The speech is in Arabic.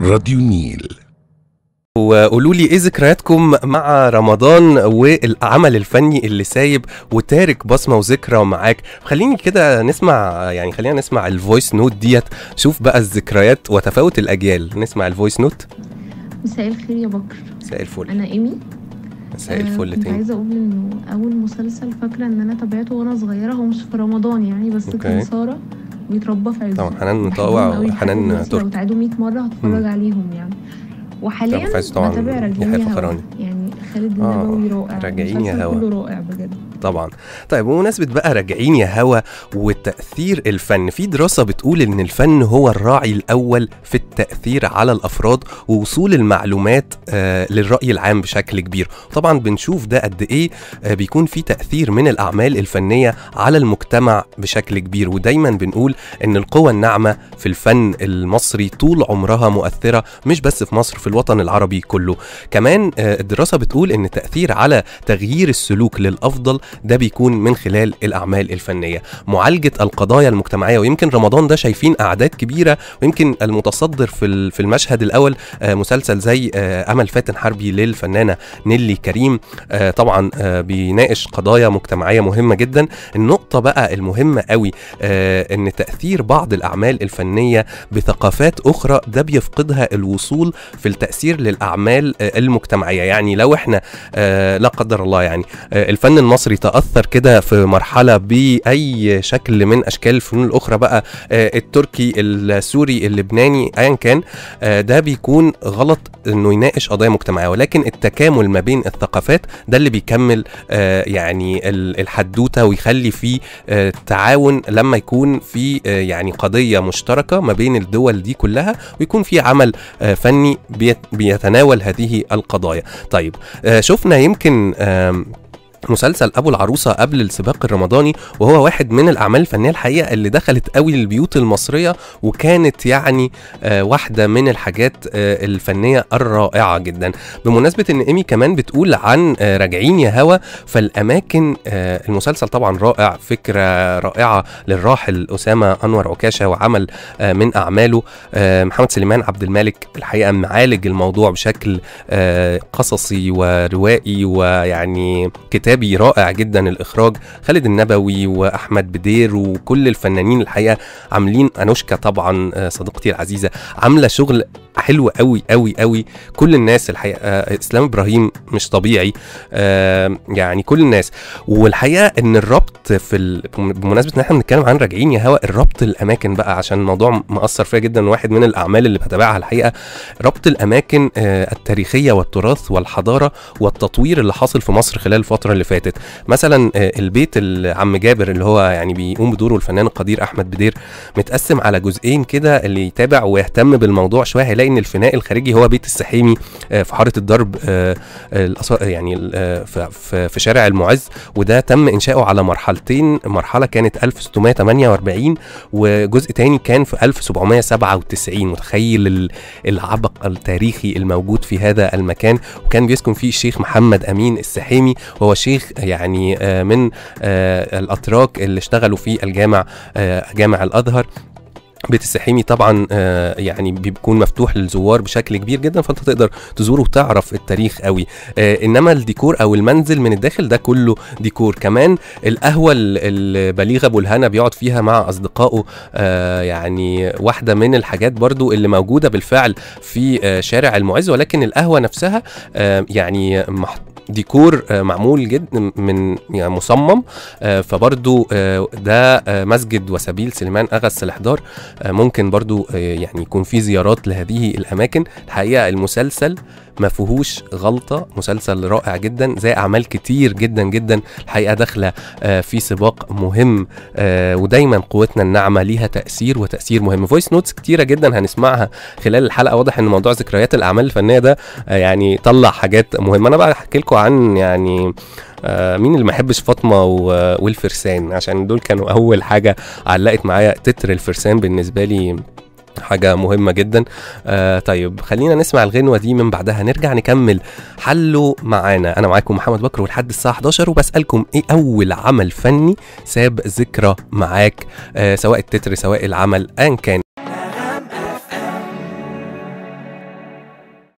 راديو نيل وقولوا لي ايه ذكرياتكم مع رمضان والعمل الفني اللي سايب وتارك بصمه وذكرى معاك خليني كده نسمع يعني خلينا نسمع الفويس نوت ديت شوف بقى الذكريات وتفاوت الاجيال نسمع الفويس نوت مساء الخير يا بكر مساء الفل انا ايمي مساء الفل تاني عايزه اقول انه اول مسلسل فاكره ان انا تابعته وانا صغيره هو مش في رمضان يعني بس كان ساره بيتربى في عزه طبعا حنان مطوع وحنان ترك لو تعادوا 100 مره هتفرج عليهم يعني وحاليا بتابع رجعيني يا فخراني يعني خالد النبوي آه رائع رجعيني يا هوا كله رائع بجد طبعا طيب بمناسبة بقى راجعين يا هوا وتأثير الفن في دراسة بتقول إن الفن هو الراعي الأول في التأثير على الأفراد ووصول المعلومات آه، للرأي العام بشكل كبير طبعا بنشوف ده قد إيه آه، بيكون في تأثير من الأعمال الفنية على المجتمع بشكل كبير ودايما بنقول إن القوى الناعمة في الفن المصري طول عمرها مؤثرة مش بس في مصر في الوطن العربي كله كمان آه، الدراسة بتقول إن التأثير على تغيير السلوك للأفضل ده بيكون من خلال الاعمال الفنيه معالجه القضايا المجتمعيه ويمكن رمضان ده شايفين اعداد كبيره ويمكن المتصدر في في المشهد الاول آه، مسلسل زي آه، امل فاتن حربي للفنانه نيلي كريم آه، طبعا بيناقش قضايا مجتمعيه مهمه جدا النقطه بقى المهمه قوي ان تاثير بعض الاعمال الفنيه بثقافات اخرى ده بيفقدها الوصول في التاثير للاعمال المجتمعيه يعني لو احنا لا قدر الله يعني الفن المصري بيتاثر كده في مرحله باي شكل من اشكال الفنون الاخرى بقى آه، التركي السوري اللبناني ايا كان آه، ده بيكون غلط انه يناقش قضايا مجتمعيه ولكن التكامل ما بين الثقافات ده اللي بيكمل آه، يعني الحدوته ويخلي فيه تعاون لما يكون في يعني قضيه مشتركه ما بين الدول دي كلها ويكون في عمل فني بيتناول هذه القضايا طيب شفنا يمكن مسلسل ابو العروسه قبل السباق الرمضاني وهو واحد من الاعمال الفنيه الحقيقه اللي دخلت قوي البيوت المصريه وكانت يعني آه، واحده من الحاجات آه، الفنيه الرائعه جدا بمناسبه ان ايمي كمان بتقول عن آه، راجعين يا هوا فالاماكن المسلسل طبعا رائع فكره رائعه للراحل اسامه انور عكاشه وعمل من اعماله محمد سليمان عبد الملك الحقيقه معالج الموضوع بشكل قصصي وروائي ويعني كتاب كتابي رائع جدا الاخراج خالد النبوي واحمد بدير وكل الفنانين الحقيقه عاملين انوشكا طبعا آه، صديقتي العزيزه عامله شغل حلو قوي قوي قوي كل الناس الحقيقه آه، اسلام ابراهيم مش طبيعي آه، يعني كل الناس والحقيقه ان الربط في بمناسبه ان احنا بنتكلم عن راجعين يا هوا الربط الاماكن بقى عشان الموضوع مأثر فيا جدا واحد من الاعمال اللي بتابعها الحقيقه ربط الاماكن التاريخيه والتراث والحضاره والتطوير اللي حاصل في مصر خلال الفتره اللي فاتت مثلا آه، البيت العم جابر اللي هو يعني بيقوم بدوره الفنان القدير احمد بدير متقسم على جزئين كده اللي يتابع ويهتم بالموضوع شويه هيلاقي ان الفناء الخارجي هو بيت السحيمي آه، في حاره الضرب آه، يعني في شارع المعز وده تم انشاؤه على مرحلتين مرحله كانت 1648 وجزء تاني كان في 1797 متخيل العبق التاريخي الموجود في هذا المكان وكان بيسكن فيه الشيخ محمد امين السحيمي وهو الشيخ الشيخ يعني آه، من آه، الاتراك اللي اشتغلوا في الجامع آه، جامع الازهر بيت السحيمي طبعا يعني بيكون مفتوح للزوار بشكل كبير جدا فانت تقدر تزوره وتعرف التاريخ قوي انما الديكور او المنزل من الداخل ده كله ديكور كمان القهوه البليغه ابو الهنا بيقعد فيها مع اصدقائه يعني واحده من الحاجات برضو اللي موجوده بالفعل في شارع المعز ولكن القهوه نفسها يعني محط ديكور آه، معمول جدا من يعني مصمم آه، فبرضو آه، ده مسجد وسبيل سليمان اغا السلحدار ممكن برضو يعني يكون في زيارات لهذه الاماكن الحقيقه المسلسل ما فيهوش غلطه مسلسل رائع جدا زي اعمال كتير جدا جدا الحقيقه داخله آه، في سباق مهم آه، ودايما قوتنا الناعمه ليها تاثير وتاثير مهم فويس نوتس كتيره جدا هنسمعها خلال الحلقه واضح ان موضوع ذكريات الاعمال الفنيه ده آه، يعني طلع حاجات مهمه انا بقى احكي لكم عن يعني مين اللي ما يحبش فاطمه والفرسان عشان دول كانوا اول حاجه علقت معايا تتر الفرسان بالنسبه لي حاجة مهمة جدا آه طيب خلينا نسمع الغنوة دي من بعدها نرجع نكمل حلو معانا أنا معاكم محمد بكر ولحد الساعة 11 وبسألكم إيه أول عمل فني ساب ذكرى معاك آه سواء التتر سواء العمل أن كان